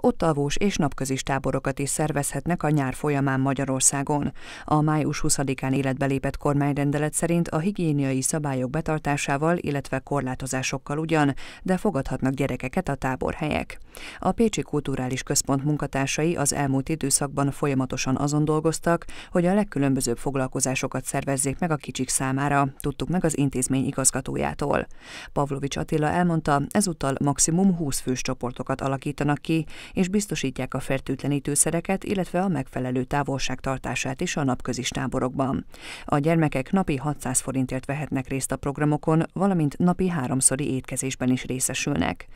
Ott alvós és napközis táborokat is szervezhetnek a nyár folyamán Magyarországon. A május 20-án életbe lépett kormányrendelet szerint a higiéniai szabályok betartásával, illetve korlátozásokkal ugyan, de fogadhatnak gyerekeket a táborhelyek. A Pécsi Kulturális Központ munkatársai az elmúlt időszakban folyamatosan azon dolgoztak, hogy a legkülönbözőbb foglalkozásokat szervezzék meg a kicsik számára, tudtuk meg az intézmény igazgatójától. Pavlovics Attila elmondta, ezúttal maximum 20 fős csoportokat alakítanak ki, és biztosítják a fertőtlenítőszereket, illetve a megfelelő távolságtartását is a napközis táborokban. A gyermekek napi 600 forintért vehetnek részt a programokon, valamint napi háromszori étkezésben is részesülnek.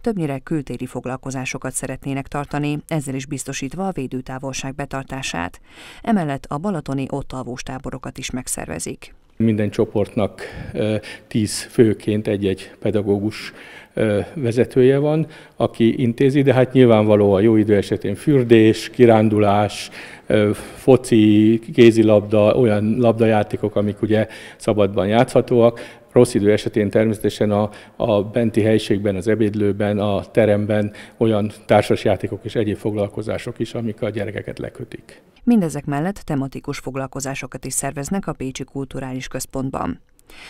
Többnyire kültéri foglalkozásokat szeretnének tartani, ezzel is biztosítva a védőtávolság betartását. Emellett a balatoni ottalvós táborokat is megszervezik. Minden csoportnak tíz főként egy-egy pedagógus vezetője van, aki intézi, de hát a jó idő esetén fürdés, kirándulás, foci, kézilabda, olyan labdajátékok, amik ugye szabadban játszhatóak, rossz idő esetén természetesen a, a benti helyiségben, az ebédlőben, a teremben olyan társasjátékok és egyéb foglalkozások is, amik a gyerekeket lekötik. Mindezek mellett tematikus foglalkozásokat is szerveznek a Pécsi Kulturális Központban.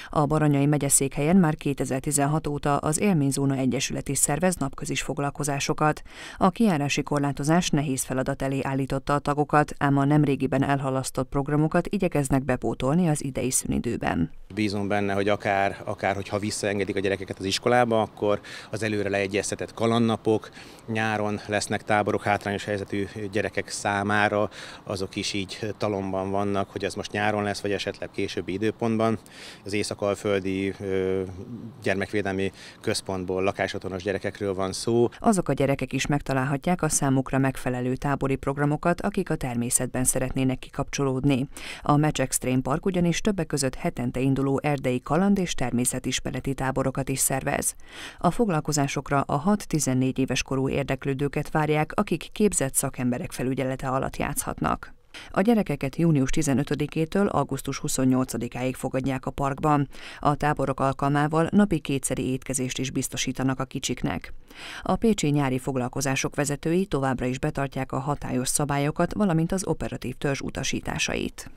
A Baranyai megyeszékhelyen már 2016 óta az Élményzóna Egyesület is szervez napközis foglalkozásokat. A kiárási korlátozás nehéz feladat elé állította a tagokat, ám a nemrégiben elhalasztott programokat igyekeznek bepótolni az idei szünidőben. Bízom benne, hogy akár, akár hogyha visszaengedik a gyerekeket az iskolába, akkor az előre leegyeztetett kalannapok, nyáron lesznek táborok hátrányos helyzetű gyerekek számára, azok is így talomban vannak, hogy ez most nyáron lesz, vagy esetleg későbbi időpontban az észak-alföldi gyermekvédelmi központból lakásotonos gyerekekről van szó. Azok a gyerekek is megtalálhatják a számukra megfelelő tábori programokat, akik a természetben szeretnének kikapcsolódni. A Match Extreme Park ugyanis többek között hetente induló erdei kaland és természetismereti táborokat is szervez. A foglalkozásokra a 6-14 éves korú érdeklődőket várják, akik képzett szakemberek felügyelete alatt játszhatnak. A gyerekeket június 15-től augusztus 28-áig fogadják a parkban. A táborok alkalmával napi kétszeri étkezést is biztosítanak a kicsiknek. A pécsi nyári foglalkozások vezetői továbbra is betartják a hatályos szabályokat, valamint az operatív törzs utasításait.